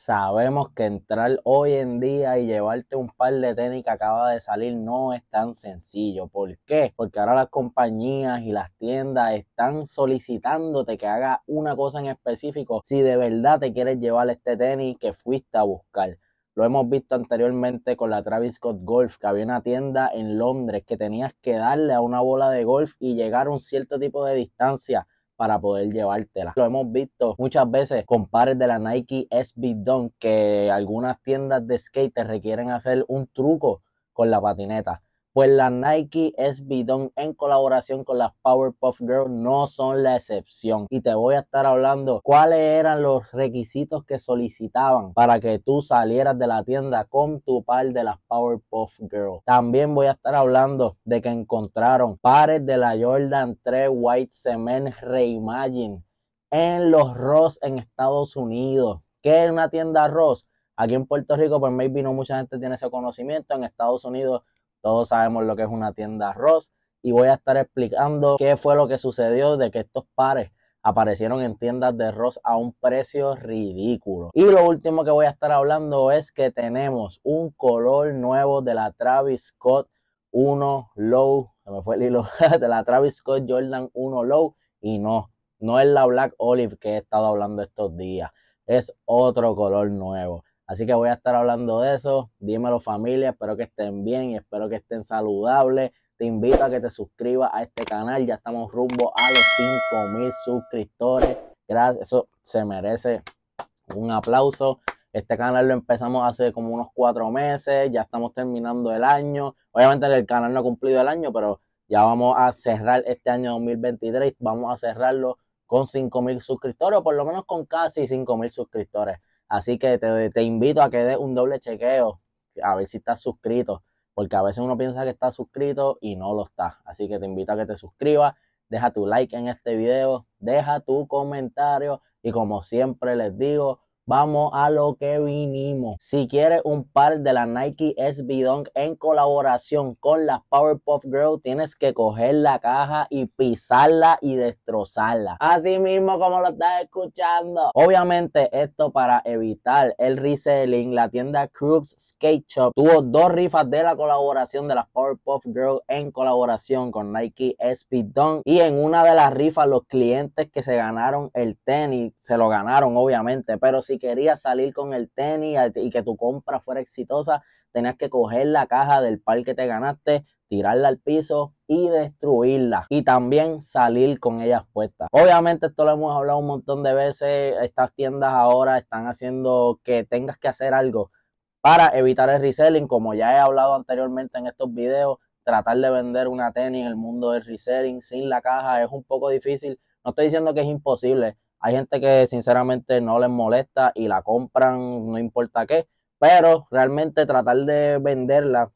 Sabemos que entrar hoy en día y llevarte un par de tenis que acaba de salir no es tan sencillo. ¿Por qué? Porque ahora las compañías y las tiendas están solicitándote que hagas una cosa en específico si de verdad te quieres llevar este tenis que fuiste a buscar. Lo hemos visto anteriormente con la Travis Scott Golf, que había una tienda en Londres que tenías que darle a una bola de golf y llegar a un cierto tipo de distancia para poder llevártela. Lo hemos visto muchas veces con pares de la Nike SB Dunk que algunas tiendas de skate requieren hacer un truco con la patineta pues la Nike SB en colaboración con las Powerpuff Girls no son la excepción. Y te voy a estar hablando cuáles eran los requisitos que solicitaban para que tú salieras de la tienda con tu par de las Powerpuff Girls. También voy a estar hablando de que encontraron pares de la Jordan 3 White Cement Reimagine en los Ross en Estados Unidos. ¿Qué es una tienda Ross? Aquí en Puerto Rico, pues maybe no mucha gente tiene ese conocimiento. En Estados Unidos todos sabemos lo que es una tienda Ross y voy a estar explicando qué fue lo que sucedió de que estos pares aparecieron en tiendas de Ross a un precio ridículo. Y lo último que voy a estar hablando es que tenemos un color nuevo de la Travis Scott 1 Low, se me fue el hilo, de la Travis Scott Jordan 1 Low y no, no es la Black Olive que he estado hablando estos días, es otro color nuevo. Así que voy a estar hablando de eso. Dímelo familia, espero que estén bien y espero que estén saludables. Te invito a que te suscribas a este canal. Ya estamos rumbo a los 5000 suscriptores. Gracias, eso se merece un aplauso. Este canal lo empezamos hace como unos cuatro meses. Ya estamos terminando el año. Obviamente el canal no ha cumplido el año, pero ya vamos a cerrar este año 2023. Vamos a cerrarlo con 5000 suscriptores, o por lo menos con casi 5000 suscriptores. Así que te, invito a que des un doble chequeo, a ver si estás suscrito, porque a veces uno piensa que está suscrito y no lo está. Así que te invito a que te suscribas, deja tu like en este video, deja tu comentario y como siempre les digo, Vamos a lo que vinimos. Si quieres un par de la Nike SB Dunk en colaboración con las Powerpuff Girls, tienes que coger la caja y pisarla y destrozarla. Así mismo como lo estás escuchando. Obviamente esto para evitar el reselling, la tienda Crooks Skate Shop tuvo dos rifas de la colaboración de las Powerpuff Girls en colaboración con Nike SB Dunk y en una de las rifas los clientes que se ganaron el tenis se lo ganaron obviamente, pero si querías salir con el tenis y que tu compra fuera exitosa, tenías que coger la caja del par que te ganaste, tirarla al piso y destruirla. Y también salir con ellas puestas. Obviamente esto lo hemos hablado un montón de veces. Estas tiendas ahora están haciendo que tengas que hacer algo para evitar el reselling, como ya he hablado anteriormente en estos videos. Tratar de vender una tenis en el mundo del reselling sin la caja es un poco difícil. No estoy diciendo que es imposible, hay gente que sinceramente no les molesta y la compran, no importa qué, pero realmente tratar de venderla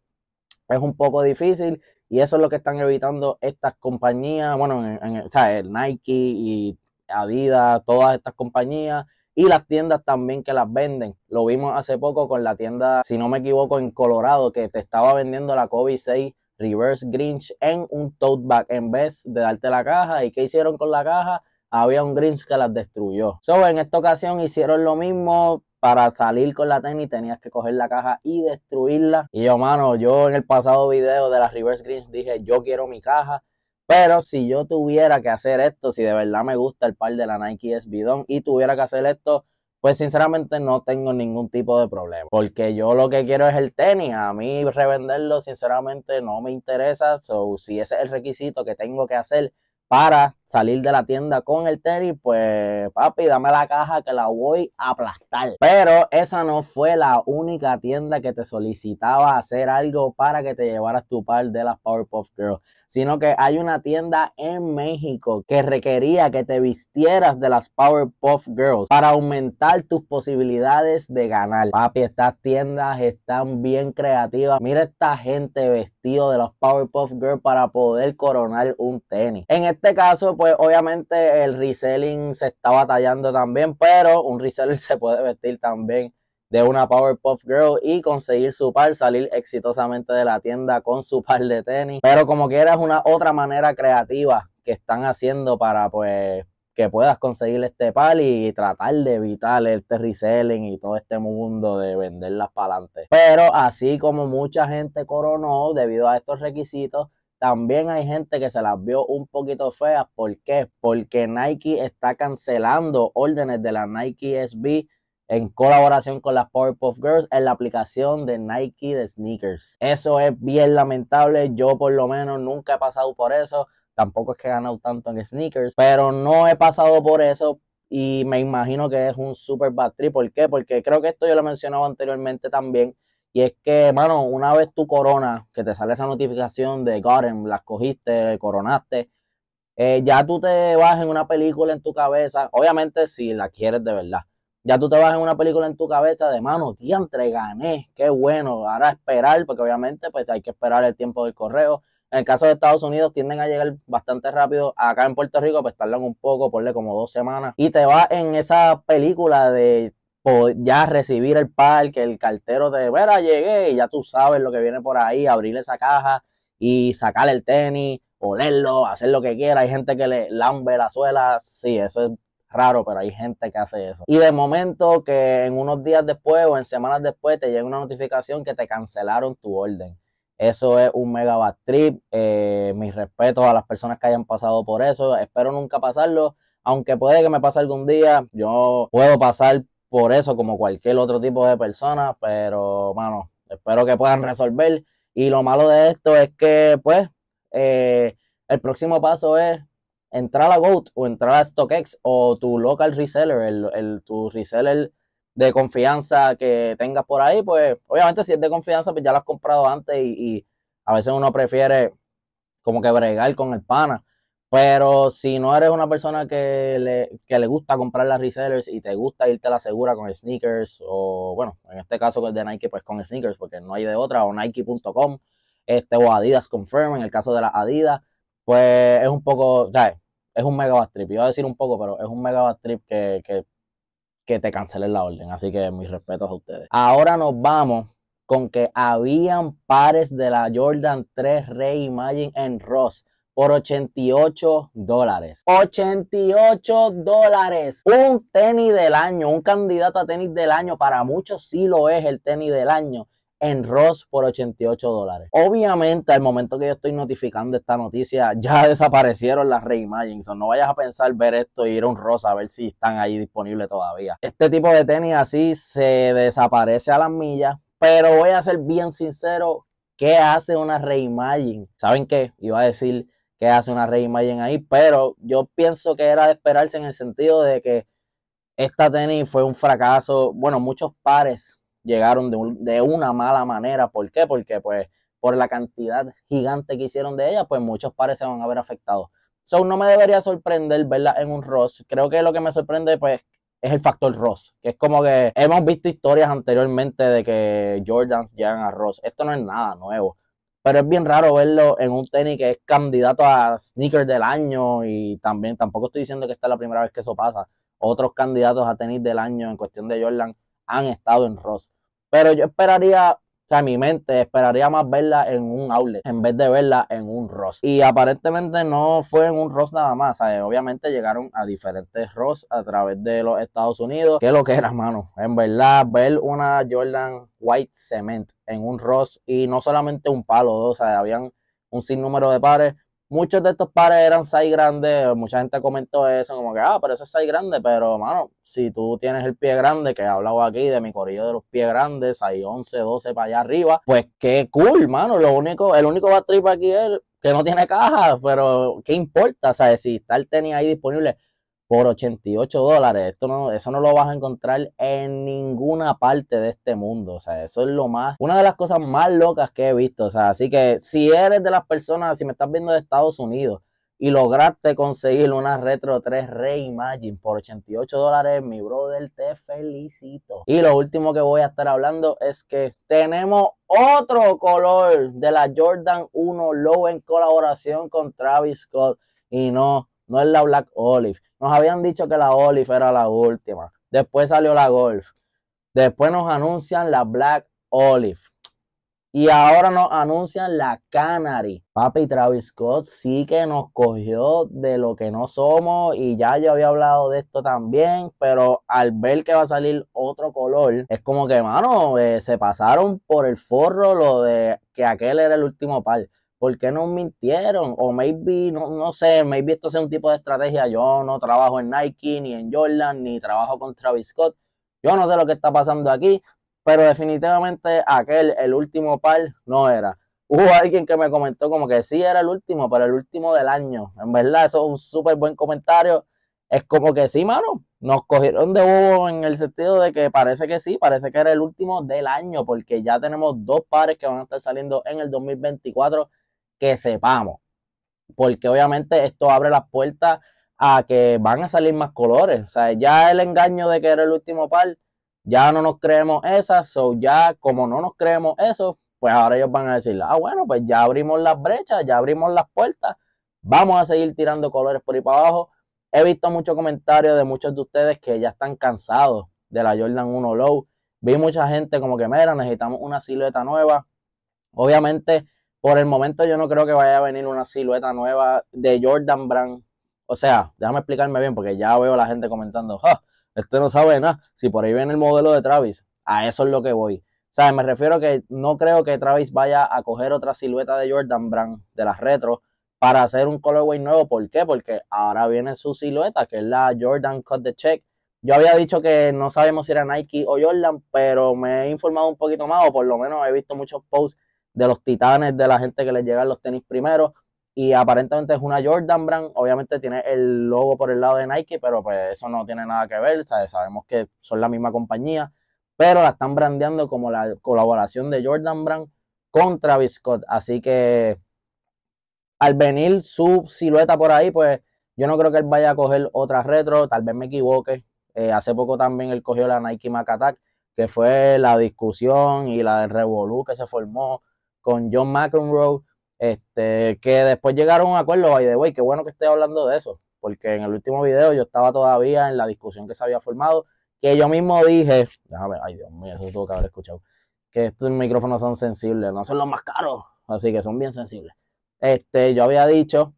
es un poco difícil y eso es lo que están evitando estas compañías, bueno, Nike y Adidas, todas estas compañías y las tiendas también que las venden. Lo vimos hace poco con la tienda, si no me equivoco, en Colorado, que te estaba vendiendo la covid 6 Reverse Grinch en un tote bag en vez de darte la caja. ¿Y qué hicieron con la caja? había un Grinch que las destruyó. So, en esta ocasión hicieron lo mismo, para salir con la tenis tenías que coger la caja y destruirla. Y yo, mano, yo en el pasado video de la Reverse Grinch dije, yo quiero mi caja. Pero si yo tuviera que hacer esto, si de verdad me gusta el par de la Nike es bidón y tuviera que hacer esto, pues sinceramente no tengo ningún tipo de problema. Porque yo lo que quiero es el tenis. A mí revenderlo sinceramente no me interesa. So, si ese es el requisito que tengo que hacer para salir de la tienda con el Terry, pues papi, dame la caja que la voy a aplastar. Pero esa no fue la única tienda que te solicitaba hacer algo para que te llevaras tu par de las Powerpuff Girls, sino que hay una tienda en México que requería que te vistieras de las Powerpuff Girls para aumentar tus posibilidades de ganar. Papi, estas tiendas están bien creativas. Mira esta gente vestida de los Powerpuff Girls para poder coronar un tenis. En este caso, pues obviamente el reselling se está batallando también, pero un reseller se puede vestir también de una Powerpuff Girl y conseguir su par, salir exitosamente de la tienda con su par de tenis. Pero como quiera es una otra manera creativa que están haciendo para pues que puedas conseguir este pal y tratar de evitar este reselling y todo este mundo de venderlas para adelante. Pero así como mucha gente coronó debido a estos requisitos, también hay gente que se las vio un poquito feas. ¿Por qué? Porque Nike está cancelando órdenes de la Nike SB en colaboración con las Powerpuff Girls en la aplicación de Nike de sneakers. Eso es bien lamentable. Yo por lo menos nunca he pasado por eso tampoco es que he ganado tanto en sneakers, pero no he pasado por eso y me imagino que es un super bad trip. ¿Por qué? Porque creo que esto yo lo he mencionado anteriormente también. Y es que, mano, una vez tu corona, que te sale esa notificación de garen las cogiste, coronaste, eh, ya tú te vas en una película en tu cabeza. Obviamente, si la quieres de verdad. Ya tú te vas en una película en tu cabeza de, mano, diantre, gané, qué bueno. Ahora esperar, porque obviamente pues hay que esperar el tiempo del correo en el caso de Estados Unidos tienden a llegar bastante rápido. Acá en Puerto Rico pues tardan un poco, ponle como dos semanas. Y te va en esa película de ya recibir el parque, el cartero de, verá, llegué y ya tú sabes lo que viene por ahí, abrir esa caja y sacarle el tenis, olerlo, hacer lo que quiera. Hay gente que le lambe la suela, sí, eso es raro, pero hay gente que hace eso. Y de momento que en unos días después o en semanas después te llega una notificación que te cancelaron tu orden. Eso es un megabat trip. Eh, mis respetos a las personas que hayan pasado por eso. Espero nunca pasarlo. Aunque puede que me pase algún día, yo puedo pasar por eso como cualquier otro tipo de persona, pero bueno, espero que puedan resolver. Y lo malo de esto es que, pues, eh, el próximo paso es entrar a GOAT o entrar a StockX o tu local reseller, el tu reseller de confianza que tengas por ahí, pues obviamente si es de confianza, pues ya lo has comprado antes y, a veces uno prefiere como que bregar con el pana. Pero si no eres una persona que le, que le gusta comprar las resellers y te gusta irte a la segura con sneakers, o bueno, en este caso que el de Nike, pues con sneakers, porque no hay de otra, o Nike.com, este, o Adidas Confirm, en el caso de la Adidas, pues es un poco, ya Es un mega trip. Iba a decir un poco, pero es un mega trip que, que te cancelen la orden. Así que mis respetos a ustedes. Ahora nos vamos con que habían pares de la Jordan 3 Reimagine en Ross por 88 dólares. 88 dólares. Un tenis del año, un candidato a tenis del año. Para muchos sí lo es el tenis del año en Ross por 88 dólares. Obviamente, al momento que yo estoy notificando esta noticia, ya desaparecieron las reimagines. No vayas a pensar ver esto y ir a un Ross a ver si están ahí disponibles todavía. Este tipo de tenis así se desaparece a las millas. Pero voy a ser bien sincero, ¿qué hace una reimagine? ¿Saben qué? Iba a decir que hace una reimagine ahí, pero yo pienso que era de esperarse en el sentido de que esta tenis fue un fracaso. Bueno, muchos pares llegaron de, de una mala manera. ¿Por qué? Porque pues por la cantidad gigante que hicieron de ellas, pues muchos pares se van a ver afectados. So, no me debería sorprender verla en un Ross. Creo que lo que me sorprende, pues, es el factor Ross, que es como que hemos visto historias anteriormente de que Jordans llegan a Ross. Esto no es nada nuevo. Pero es bien raro verlo en un tenis que es candidato a sneaker del año y también tampoco estoy diciendo que esta es la primera vez que eso pasa. Otros candidatos a tenis del año en cuestión de Jordan han estado en Ross. Pero yo esperaría o sea, mi mente esperaría más verla en un outlet en vez de verla en un Ross. Y aparentemente no fue en un Ross nada más. ¿sabes? Obviamente llegaron a diferentes Ross a través de los Estados Unidos. Que lo que era, mano. En verdad, ver una Jordan White Cement en un Ross y no solamente un palo, dos, o habían un sinnúmero de pares. Muchos de estos pares eran size grandes, mucha gente comentó eso, como que, ah, pero eso es size grande, pero, mano, si tú tienes el pie grande, que he hablado aquí de mi corillo de los pies grandes, hay 11, 12 para allá arriba, pues qué cool, mano, lo único, el único bat trip aquí es que no tiene caja, pero qué importa, o sea, si está tenía ahí disponible, por 88 dólares. Esto no, eso no lo vas a encontrar en ninguna parte de este mundo. O sea, eso es lo más, una de las cosas más locas que he visto. O sea, así que si eres de las personas, si me estás viendo de Estados Unidos y lograste conseguir una Retro 3 Reimagine por 88 dólares, mi brother, te felicito. Y lo último que voy a estar hablando es que tenemos otro color de la Jordan 1 Low en colaboración con Travis Scott. Y no no es la Black Olive. Nos habían dicho que la Olive era la última. Después salió la Golf. Después nos anuncian la Black Olive. Y ahora nos anuncian la Canary. Papi, Travis Scott sí que nos cogió de lo que no somos. Y ya yo había hablado de esto también. Pero al ver que va a salir otro color, es como que, mano, eh, se pasaron por el forro lo de que aquel era el último par. ¿Por qué nos mintieron? O maybe, no, no sé, maybe esto sea un tipo de estrategia. Yo no trabajo en Nike, ni en Jordan, ni trabajo con Travis Scott. Yo no sé lo que está pasando aquí, pero definitivamente aquel, el último par, no era. Hubo alguien que me comentó como que sí era el último, pero el último del año. En verdad, eso es un súper buen comentario. Es como que sí, mano, nos cogieron de bobo en el sentido de que parece que sí, parece que era el último del año, porque ya tenemos dos pares que van a estar saliendo en el 2024 que sepamos. Porque obviamente esto abre las puertas a que van a salir más colores. O sea, ya el engaño de que era el último par, ya no nos creemos esas, so ya como no nos creemos eso, pues ahora ellos van a decir, ah, bueno, pues ya abrimos las brechas, ya abrimos las puertas, vamos a seguir tirando colores por ahí para abajo. He visto muchos comentarios de muchos de ustedes que ya están cansados de la Jordan 1 Low. Vi mucha gente como que, mira, necesitamos una silueta nueva. Obviamente, por el momento yo no creo que vaya a venir una silueta nueva de Jordan Brand. O sea, déjame explicarme bien porque ya veo a la gente comentando, ja, este no sabe nada. Si por ahí viene el modelo de Travis, a eso es lo que voy. O sea, me refiero a que no creo que Travis vaya a coger otra silueta de Jordan Brand, de las retro, para hacer un colorway nuevo. ¿Por qué? Porque ahora viene su silueta, que es la Jordan Cut the Check. Yo había dicho que no sabemos si era Nike o Jordan, pero me he informado un poquito más, o por lo menos he visto muchos posts de los titanes, de la gente que les llegan los tenis primero. Y aparentemente es una Jordan Brand. Obviamente tiene el logo por el lado de Nike, pero pues eso no tiene nada que ver. Sabemos que son la misma compañía, pero la están brandeando como la colaboración de Jordan Brand con Travis Scott. Así que al venir su silueta por ahí, pues yo no creo que él vaya a coger otra retro. Tal vez me equivoque. Eh, hace poco también él cogió la Nike Mac que fue la discusión y la Revolu que se formó con John McEnroe, este, que después llegaron a un acuerdo, by the way, qué bueno que esté hablando de eso, porque en el último video yo estaba todavía en la discusión que se había formado, que yo mismo dije, déjame, ay Dios mío, eso tuvo que haber escuchado, que estos micrófonos son sensibles, no son los más caros, así que son bien sensibles. Este, yo había dicho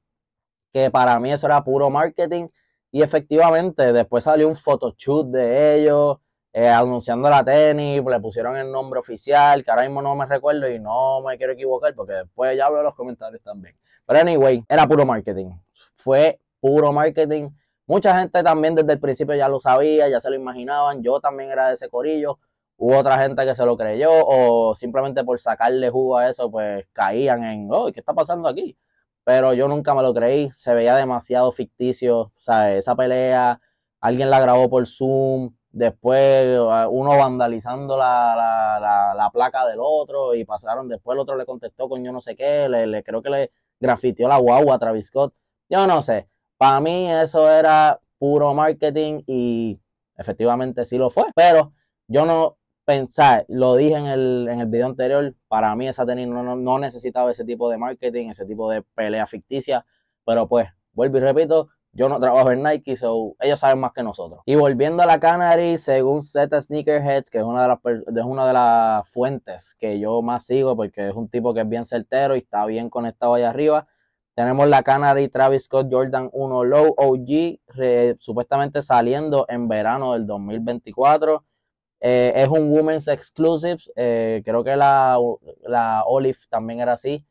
que para mí eso era puro marketing y efectivamente después salió un photoshoot de ellos, eh, anunciando la tenis, le pusieron el nombre oficial, que ahora mismo no me recuerdo y no me quiero equivocar porque después ya veo los comentarios también. Pero anyway, era puro marketing. Fue puro marketing. Mucha gente también desde el principio ya lo sabía, ya se lo imaginaban. Yo también era de ese corillo. Hubo otra gente que se lo creyó o simplemente por sacarle jugo a eso, pues caían en, oh, ¿qué está pasando aquí? Pero yo nunca me lo creí, se veía demasiado ficticio, o sea, esa pelea, alguien la grabó por Zoom, después uno vandalizando la, placa del otro y pasaron, después el otro le contestó con yo no sé qué, le, creo que le grafiteó la guagua a Travis Scott, yo no sé, para mí eso era puro marketing y efectivamente sí lo fue, pero yo no pensar, lo dije en el, en video anterior, para mí esa tenis no necesitaba ese tipo de marketing, ese tipo de pelea ficticia, pero pues, vuelvo y repito, yo no trabajo en Nike, so ellos saben más que nosotros. Y volviendo a la Canary, según Zeta Sneakerheads, que es una de las, una de las fuentes que yo más sigo porque es un tipo que es bien certero y está bien conectado allá arriba. Tenemos la Canary Travis Scott Jordan 1 Low OG, supuestamente saliendo en verano del 2024. Eh, es un Women's Exclusive, eh, creo que la, la Olive también era así.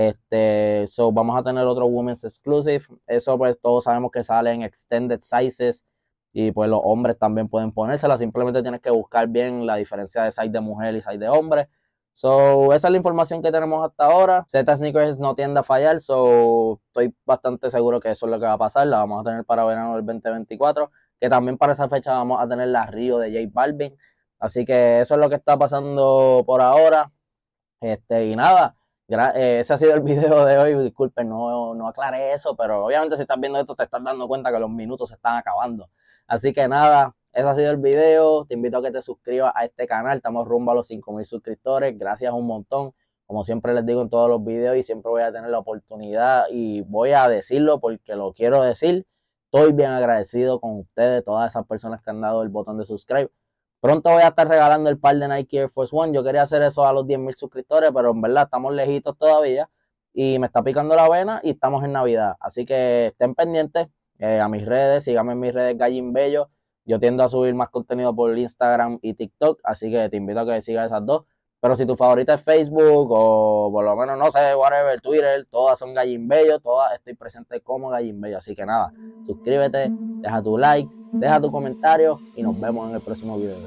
Este, so vamos a tener otro Women's Exclusive. Eso pues todos sabemos que sale en extended sizes y pues los hombres también pueden ponérsela. Simplemente tienes que buscar bien la diferencia de size de mujer y size de hombre. So, esa es la información que tenemos hasta ahora. Z Sneakers no tiende a fallar, so estoy bastante seguro que eso es lo que va a pasar. La vamos a tener para verano del 2024, que también para esa fecha vamos a tener la Río de J Balvin. Así que eso es lo que está pasando por ahora. Este, y nada, eh, ese ha sido el video de hoy, disculpen, no, no aclaré eso, pero obviamente si estás viendo esto te estás dando cuenta que los minutos se están acabando. Así que nada, ese ha sido el video, te invito a que te suscribas a este canal, estamos rumbo a los 5.000 suscriptores, gracias un montón, como siempre les digo en todos los videos y siempre voy a tener la oportunidad y voy a decirlo porque lo quiero decir, estoy bien agradecido con ustedes, todas esas personas que han dado el botón de subscribe, Pronto voy a estar regalando el par de Nike Air Force One. Yo quería hacer eso a los 10.000 suscriptores, pero en verdad estamos lejitos todavía. Y me está picando la vena y estamos en Navidad. Así que estén pendientes eh, a mis redes. Síganme en mis redes Gallin Bello. Yo tiendo a subir más contenido por Instagram y TikTok. Así que te invito a que sigas esas dos. Pero si tu favorita es Facebook o por lo menos, no sé, whatever, Twitter, todas son Bello, todas estoy presente como Bello. Así que nada, suscríbete, deja tu like, deja tu comentario y nos vemos en el próximo video.